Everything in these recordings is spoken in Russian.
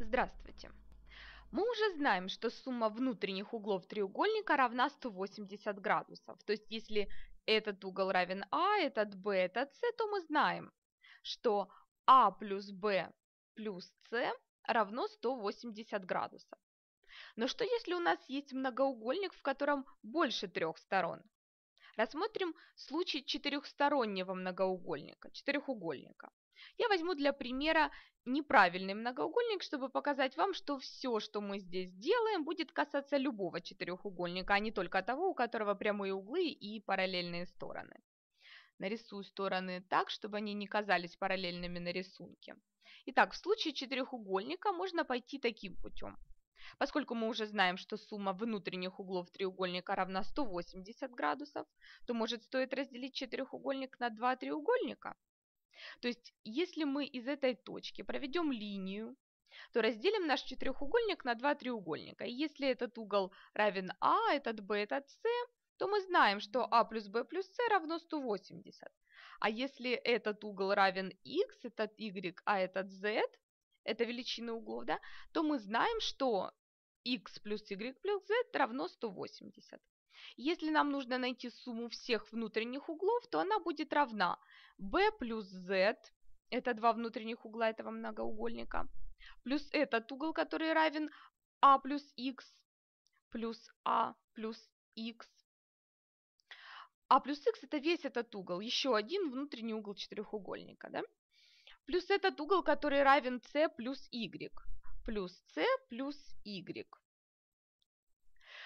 Здравствуйте! Мы уже знаем, что сумма внутренних углов треугольника равна 180 градусов. То есть если этот угол равен А, этот Б, этот С, то мы знаем, что А плюс Б плюс С равно 180 градусов. Но что если у нас есть многоугольник, в котором больше трех сторон? Рассмотрим случай четырехстороннего многоугольника, четырехугольника. Я возьму для примера неправильный многоугольник, чтобы показать вам, что все, что мы здесь делаем, будет касаться любого четырехугольника, а не только того, у которого прямые углы и параллельные стороны. Нарисую стороны так, чтобы они не казались параллельными на рисунке. Итак, в случае четырехугольника можно пойти таким путем. Поскольку мы уже знаем, что сумма внутренних углов треугольника равна 180 градусов, то может стоит разделить четырехугольник на два треугольника. То есть, если мы из этой точки проведем линию, то разделим наш четырехугольник на два треугольника. И если этот угол равен А, этот Б, этот С, то мы знаем, что А плюс Б плюс С равно 180. А если этот угол равен Х, этот Y, а этот Z, это величины углов, да, то мы знаем, что Х плюс Y плюс Z равно 180. Если нам нужно найти сумму всех внутренних углов, то она будет равна b плюс z, это два внутренних угла этого многоугольника, плюс этот угол, который равен a а плюс x, плюс a а плюс x. a а плюс x это весь этот угол, еще один внутренний угол четырехугольника. Да? Плюс этот угол, который равен c плюс y, плюс c плюс y.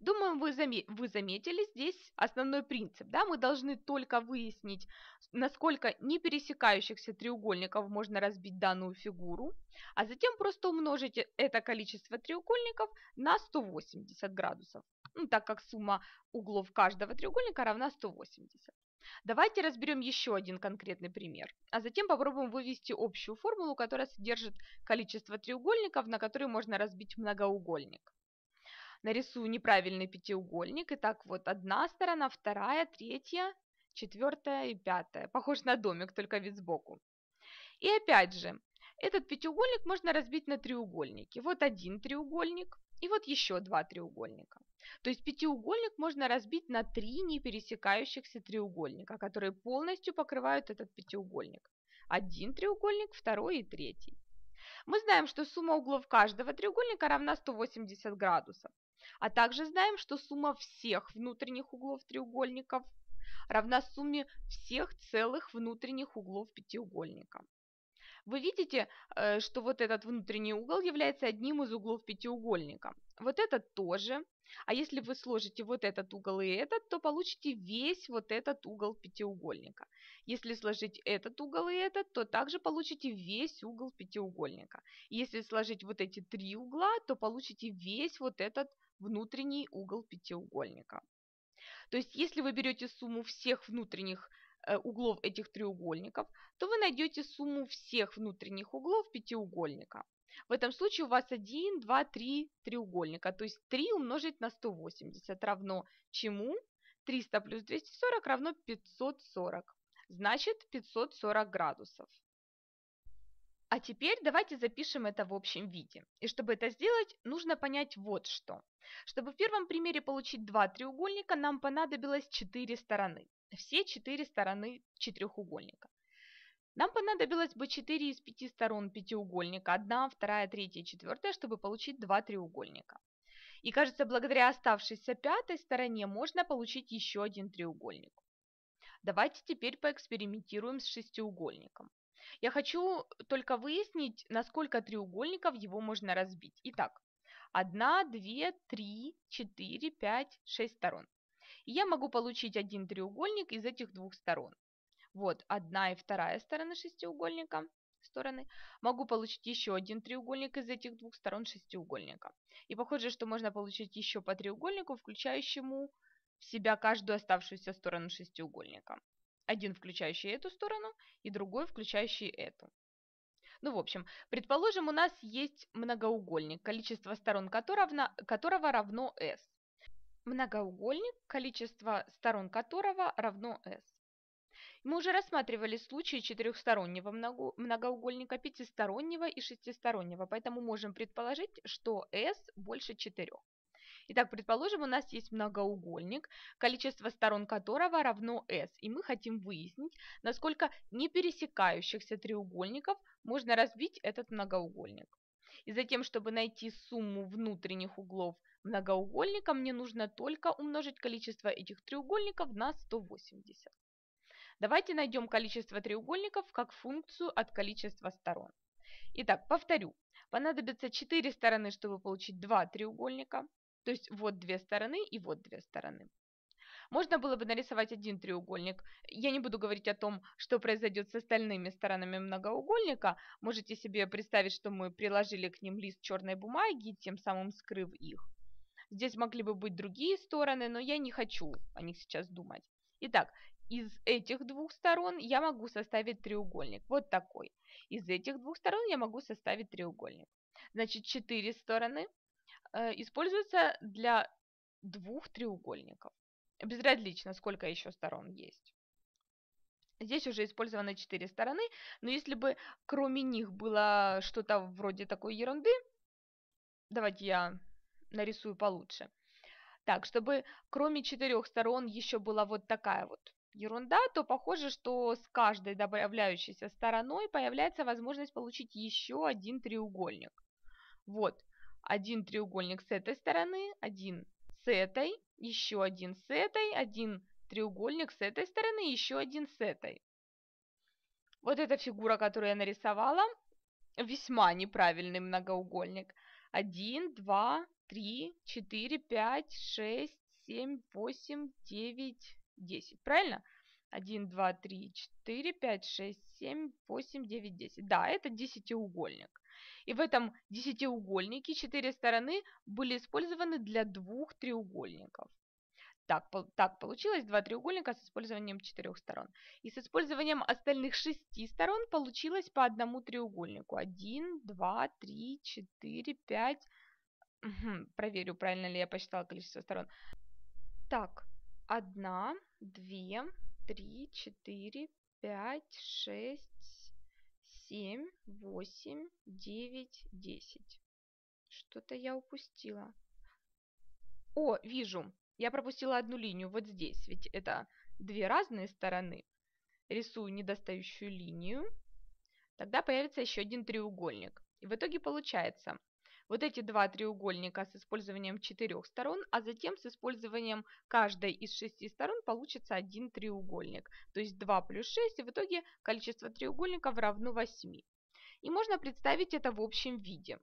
Думаю, вы, заме вы заметили здесь основной принцип. Да? Мы должны только выяснить, насколько не пересекающихся треугольников можно разбить данную фигуру, а затем просто умножить это количество треугольников на 180 градусов, ну, так как сумма углов каждого треугольника равна 180. Давайте разберем еще один конкретный пример, а затем попробуем вывести общую формулу, которая содержит количество треугольников, на которые можно разбить многоугольник нарисую неправильный пятиугольник. Итак, вот одна сторона, вторая, третья, четвертая и пятая. Похож на домик, только вид сбоку. И опять же, этот пятиугольник можно разбить на треугольники. Вот один треугольник и вот еще два треугольника. То есть пятиугольник можно разбить на три не пересекающихся треугольника, которые полностью покрывают этот пятиугольник. Один треугольник, второй и третий. Мы знаем, что сумма углов каждого треугольника равна 180 градусов. А также знаем, что сумма всех внутренних углов треугольников равна сумме всех целых внутренних углов пятиугольника. Вы видите, э, что вот этот внутренний угол является одним из углов пятиугольника. Вот этот тоже. А если вы сложите вот этот угол и этот, то получите весь вот этот угол пятиугольника. Если сложить этот угол и этот, то также получите весь угол пятиугольника. Если сложить вот эти три угла, то получите весь вот этот внутренний угол пятиугольника. То есть если вы берете сумму всех внутренних э, углов этих треугольников, то вы найдете сумму всех внутренних углов пятиугольника. В этом случае у вас 1, 2, 3 треугольника, то есть 3 умножить на 180 равно чему? 300 плюс 240 равно 540, значит 540 градусов. А теперь давайте запишем это в общем виде. И чтобы это сделать, нужно понять вот что. Чтобы в первом примере получить два треугольника, нам понадобилось четыре стороны. Все четыре стороны четырехугольника. Нам понадобилось бы 4 из 5 сторон пятиугольника, 1, 2, 3, 4, чтобы получить два треугольника. И кажется, благодаря оставшейся пятой стороне можно получить еще один треугольник. Давайте теперь поэкспериментируем с шестиугольником. Я хочу только выяснить, на сколько треугольников его можно разбить. Итак, 1, 2, 3, 4, 5, 6 сторон. И я могу получить один треугольник из этих двух сторон. Вот одна и вторая стороны шестиугольника стороны. Могу получить еще один треугольник из этих двух сторон шестиугольника. И похоже, что можно получить еще по треугольнику, включающему в себя каждую оставшуюся сторону шестиугольника один включающий эту сторону и другой включающий эту. Ну, в общем, предположим, у нас есть многоугольник, количество сторон которого, равно s. Многоугольник, количество сторон которого равно s. Мы уже рассматривали случаи четырехстороннего многоугольника, пятистороннего и шестистороннего, поэтому можем предположить, что s больше четырех. Итак, предположим, у нас есть многоугольник, количество сторон которого равно s, и мы хотим выяснить, насколько не пересекающихся треугольников можно разбить этот многоугольник. И затем, чтобы найти сумму внутренних углов многоугольника, мне нужно только умножить количество этих треугольников на 180. Давайте найдем количество треугольников как функцию от количества сторон. Итак, повторю. Понадобится 4 стороны, чтобы получить 2 треугольника. То есть вот две стороны и вот две стороны. Можно было бы нарисовать один треугольник. Я не буду говорить о том, что произойдет с остальными сторонами многоугольника. Можете себе представить, что мы приложили к ним лист черной бумаги, тем самым скрыв их. Здесь могли бы быть другие стороны, но я не хочу о них сейчас думать. Итак, из этих двух сторон я могу составить треугольник. Вот такой. Из этих двух сторон я могу составить треугольник. Значит, четыре стороны Э, используется для двух треугольников. Безразлично, сколько еще сторон есть. Здесь уже использованы четыре стороны, но если бы кроме них было что-то вроде такой ерунды, давайте я нарисую получше. Так, чтобы кроме четырех сторон еще была вот такая вот ерунда, то похоже, что с каждой добавляющейся стороной появляется возможность получить еще один треугольник. Вот один треугольник с этой стороны, один с этой, еще один с этой, один треугольник с этой стороны, еще один с этой. Вот эта фигура, которую я нарисовала, весьма неправильный многоугольник. 1, 2, 3, 4, 5, 6, 7, 8, 9, 10. Правильно? 1, 2, 3, 4, 5, 6, 7, 8, 9, 10. Да, это десятиугольник. И в этом десятиугольнике четыре стороны были использованы для двух треугольников. Так, так получилось два треугольника с использованием четырех сторон. И с использованием остальных шести сторон получилось по одному треугольнику. Один, два, три, четыре, пять. проверю, правильно ли я посчитала количество сторон. Так, одна, две, три, четыре, пять, шесть, 7, 8, 9, 10. Что-то я упустила. О, вижу. Я пропустила одну линию вот здесь, ведь это две разные стороны. Рисую недостающую линию. Тогда появится еще один треугольник. И в итоге получается вот эти два треугольника с использованием четырех сторон, а затем с использованием каждой из шести сторон получится один треугольник. То есть 2 плюс 6, и в итоге количество треугольников равно 8. И можно представить это в общем виде.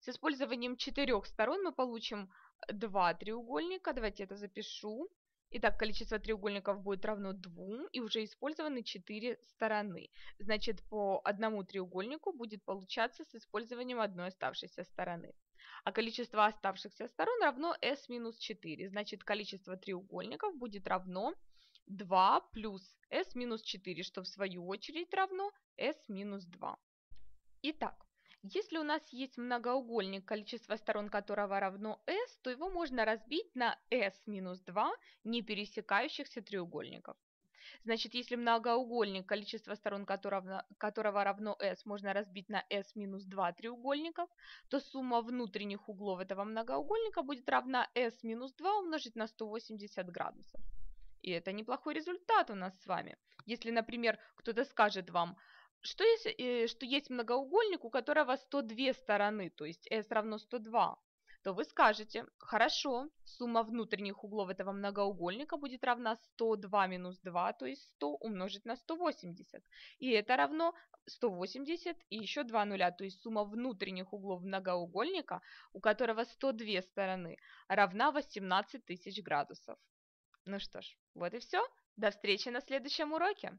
С использованием четырех сторон мы получим два треугольника. Давайте это запишу. Итак, количество треугольников будет равно 2, и уже использованы 4 стороны. Значит, по одному треугольнику будет получаться с использованием одной оставшейся стороны. А количество оставшихся сторон равно s минус 4. Значит, количество треугольников будет равно 2 плюс s минус 4, что в свою очередь равно s минус 2. Итак, если у нас есть многоугольник, количество сторон которого равно s, то его можно разбить на s-2 не пересекающихся треугольников. Значит, если многоугольник, количество сторон которого, которого равно s, можно разбить на s-2 треугольников, то сумма внутренних углов этого многоугольника будет равна s-2 умножить на 180 градусов. И это неплохой результат у нас с вами. Если, например, кто-то скажет вам – что есть, э, что есть многоугольник, у которого 102 стороны, то есть s равно 102, то вы скажете, хорошо, сумма внутренних углов этого многоугольника будет равна 102 минус 2, то есть 100 умножить на 180. И это равно 180 и еще 2 нуля, то есть сумма внутренних углов многоугольника, у которого 102 стороны, равна 18 тысяч градусов. Ну что ж, вот и все. До встречи на следующем уроке!